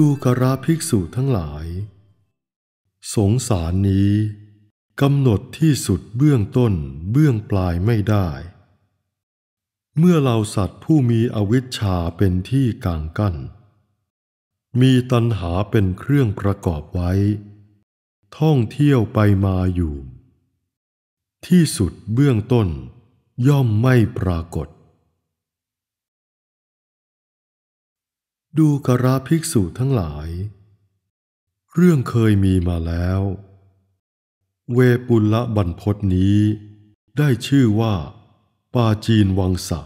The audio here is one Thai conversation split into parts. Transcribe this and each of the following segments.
ดูกระภิกษุทั้งหลาย สงสารนี้ กำหนดที่สุดเบื้องต้นเบื้องปลายไม่ได้ เมื่อเราสัตว์ผู้มีอวิชชาเป็นที่กางกัน้น มีตัณหาเป็นเครื่องประกอบไว้ ท่องเที่ยวไปมาอยู่ ที่สุดเบื้องต้นย่อมไม่ปรากฏดูกระภิกษุทั้งหลาย เรื่องเคยมีมาแล้ว เวปุลละบรรพศนี้ ได้ชื่อว่า ปาจีนวังสะ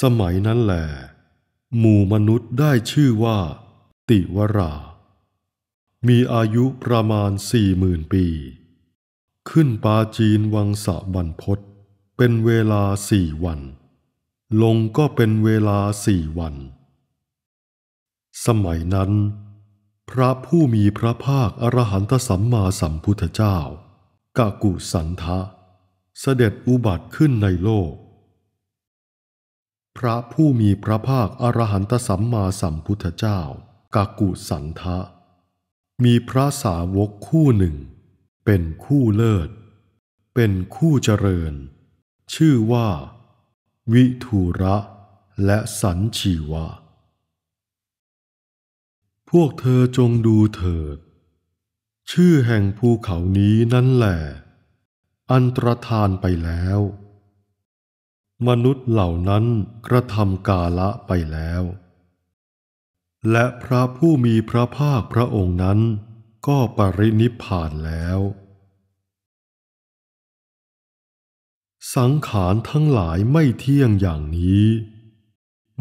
สมัยนั้นแหลหมู่มนุษย์ได้ชื่อว่า ติวรา มีอายุประมาณสี่หมื่นปี ขึ้นปาจีนวังสะบรรพศเป็นเวลาสี่วัน ลงก็เป็นเวลาสี่วันสมัยนั้น พระผู้มีพระภาคอรหันตสัมมาสัมพุทธเจ้ากากุสันทะเสด็จอุบัติขึ้นในโลก พระผู้มีพระภาคอรหันตสัมมาสัมพุทธเจ้ากากุสันทะมีพระสาวกคู่หนึ่ง เป็นคู่เลิศเป็นคู่เจริญ ชื่อว่า วิทูระและสันชีวาพวกเธอจงดูเถิด ชื่อแห่งภูเขานี้นั่นแหละอันตรธานไปแล้ว มนุษย์เหล่านั้นกระทำกาละไปแล้ว และพระผู้มีพระภาคพระองค์นั้นก็ปรินิพพานแล้ว สังขารทั้งหลายไม่เที่ยงอย่างนี้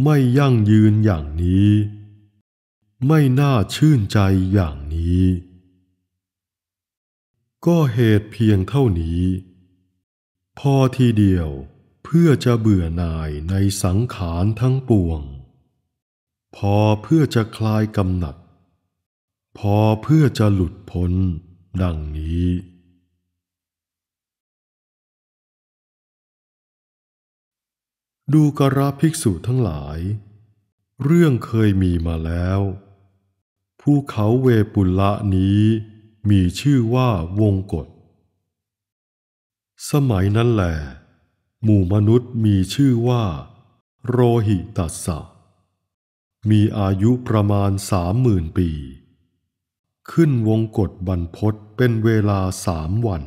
ไม่ยั่งยืนอย่างนี้ไม่น่าชื่นใจอย่างนี้ ก็เหตุเพียงเท่านี้ พอทีเดียวเพื่อจะเบื่อหน่ายในสังขารทั้งปวง พอเพื่อจะคลายกำหนัด พอเพื่อจะหลุดพ้นดังนี้ ดูกระภิกษุทั้งหลาย เรื่องเคยมีมาแล้วภูเขาเวปุลละนี้มีชื่อว่าวงกฏสมัยนั้นแหลหมู่มนุษย์มีชื่อว่า โรหิตัสสะ มีอายุประมาณสามหมื่นปี ขึ้นวงกฏบรรพศเป็นเวลาสามวัน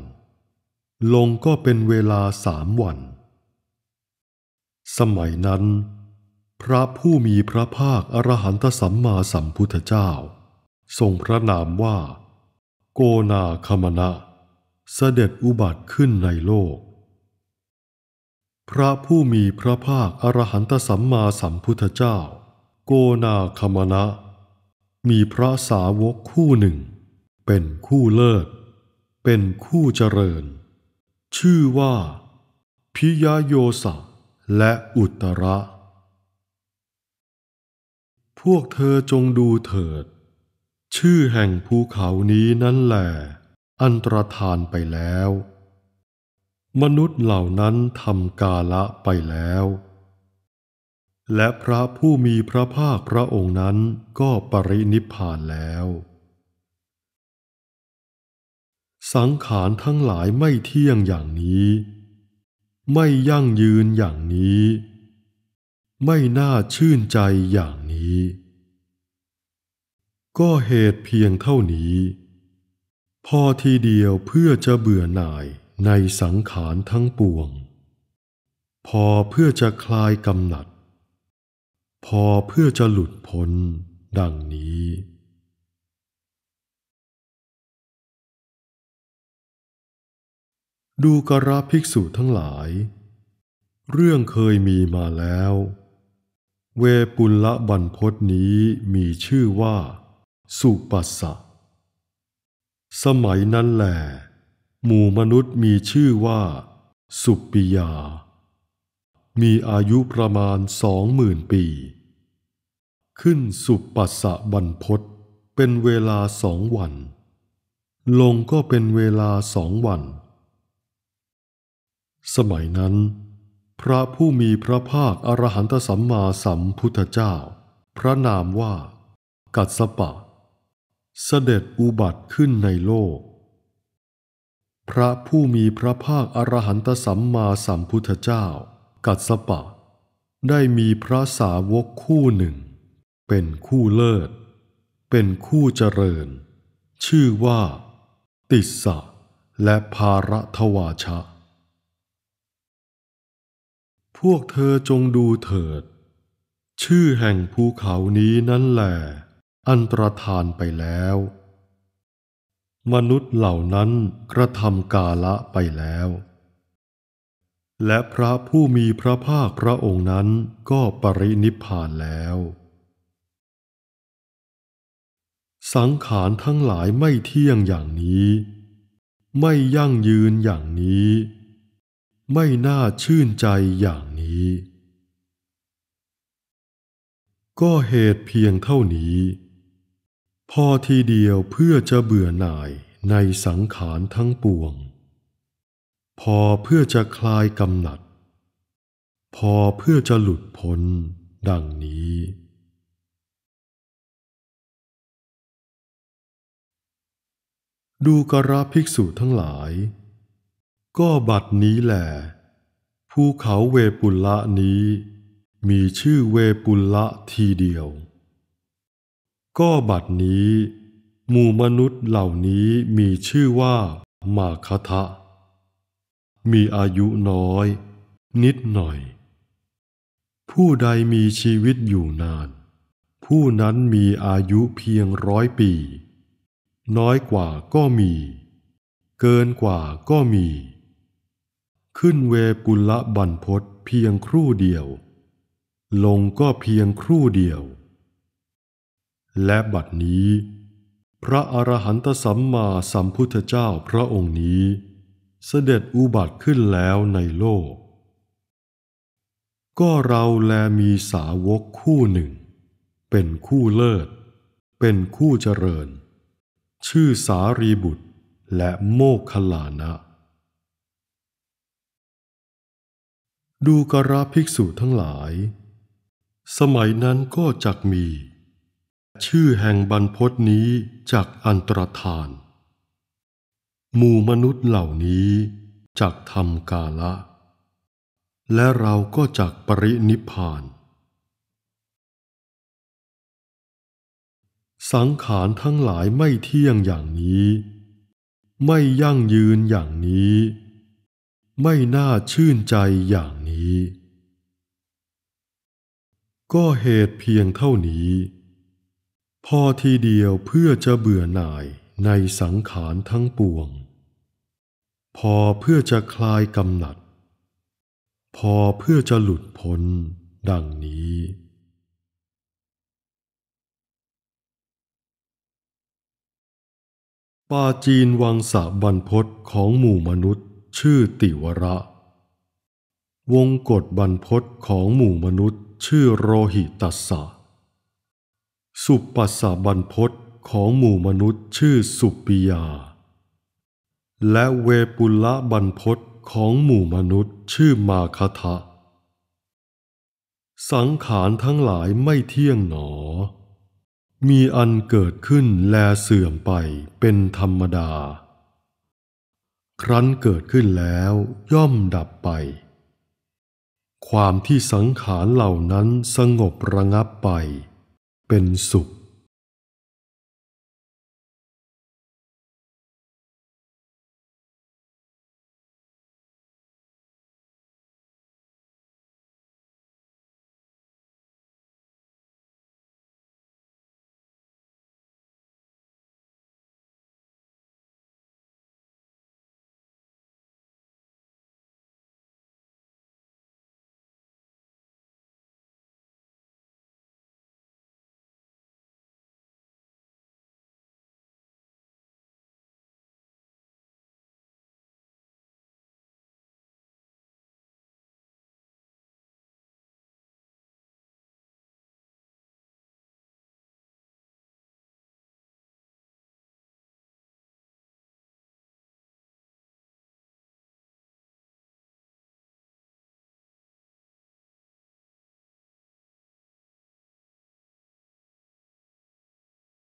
ลงก็เป็นเวลาสามวัน สมัยนั้น พระผู้มีพระภาคอรหันตสัมมาสัมพุทธเจ้าทรงพระนามว่า โกนาคมณะ เสด็จอุบัติขึ้นในโลก พระผู้มีพระภาคอรหันตสัมมาสัมพุทธเจ้า โกนาคมณะ มีพระสาวกคู่หนึ่ง เป็นคู่เลิศเป็นคู่เจริญ ชื่อว่า พิยโยสะและอุตระ พวกเธอจงดูเถิดชื่อแห่งภูเขานี้นั่นแหละอันตรธานไปแล้ว มนุษย์เหล่านั้นทำกาละไปแล้ว และพระผู้มีพระภาคพระองค์นั้นก็ปรินิพพานแล้ว สังขารทั้งหลายไม่เที่ยงอย่างนี้ ไม่ยั่งยืนอย่างนี้ ไม่น่าชื่นใจอย่างนี้ก็เหตุเพียงเท่านี้ พอทีเดียวเพื่อจะเบื่อหน่ายในสังขารทั้งปวง พอเพื่อจะคลายกำหนัด พอเพื่อจะหลุดพ้นดังนี้ ดูกราภิกษุทั้งหลาย เรื่องเคยมีมาแล้ว เวปุลละบรรพจนี้มีชื่อว่าสุปัสสะ สมัยนั้นแหลหมู่มนุษย์มีชื่อว่า สุปิยา มีอายุประมาณสองหมื่นปี ขึ้นสุปัสสะบรรพศเป็นเวลาสองวัน ลงก็เป็นเวลาสองวัน สมัยนั้น พระผู้มีพระภาคอรหันตสัมมาสัมพุทธเจ้า พระนามว่ากัสสปะเสด็จอุบัติขึ้นในโลก พระผู้มีพระภาคอรหันตสัมมาสัมพุทธเจ้า กัสปะได้มีพระสาวกคู่หนึ่ง เป็นคู่เลิศ เป็นคู่เจริญ ชื่อว่าติสสะและภาระทวาชะ พวกเธอจงดูเถิด ชื่อแห่งภูเขานี้นั่นแหละอันตรธานไปแล้ว มนุษย์เหล่านั้นกระทำกาละไปแล้ว และพระผู้มีพระภาคพระองค์นั้นก็ปรินิพพานแล้ว สังขารทั้งหลายไม่เที่ยงอย่างนี้ ไม่ยั่งยืนอย่างนี้ ไม่น่าชื่นใจอย่างนี้ ก็เหตุเพียงเท่านี้พอทีเดียวเพื่อจะเบื่อหน่ายในสังขารทั้งปวง พอเพื่อจะคลายกำหนัด พอเพื่อจะหลุดพ้นดังนี้ ดูกระภิกษุทั้งหลาย ก็บัดนี้แหละภูเขาเวปุลละนี้ มีชื่อเวปุลละทีเดียวก็บัดนี้หมู่มนุษย์เหล่านี้มีชื่อว่ามาคทะ มีอายุน้อย นิดหน่อย ผู้ใดมีชีวิตอยู่นาน ผู้นั้นมีอายุเพียงร้อยปี น้อยกว่าก็มี เกินกว่าก็มี ขึ้นเวปุละบรรพศเพียงครู่เดียว ลงก็เพียงครู่เดียวและบัดนี้ พระอรหันตสัมมาสัมพุทธเจ้าพระองค์นี้ เสด็จอุบัติขึ้นแล้วในโลก ก็เราแลมีสาวกคู่หนึ่ง เป็นคู่เลิศ เป็นคู่เจริญ ชื่อสารีบุตรและโมกขลานะ ดูกราภิกษุทั้งหลาย สมัยนั้นก็จักมีชื่อแห่งบรรพนี้จากอันตรธาน หมู่มนุษย์เหล่านี้จากทำกาละ และเราก็จากปรินิพาน สังขารทั้งหลายไม่เที่ยงอย่างนี้ ไม่ยั่งยืนอย่างนี้ ไม่น่าชื่นใจอย่างนี้ ก็เหตุเพียงเท่านี้พอทีเดียวเพื่อจะเบื่อหน่ายในสังขารทั้งปวง พอเพื่อจะคลายกำหนัด พอเพื่อจะหลุดพ้นดังนี้ ปาจีนวังสะบันพศของหมู่มนุษย์ชื่อติวระ วงกฎบรรพศของหมู่มนุษย์ชื่อโรหิตัสสะสุปปัสสบันพศของหมู่มนุษย์ชื่อสุปิยา และเวปุละบันพศของหมู่มนุษย์ชื่อมาคทะ สังขารทั้งหลายไม่เที่ยงหนอ มีอันเกิดขึ้นแลเสื่อมไปเป็นธรรมดา ครั้นเกิดขึ้นแล้วย่อมดับไป ความที่สังขารเหล่านั้นสงบระงับไปเป็นสุข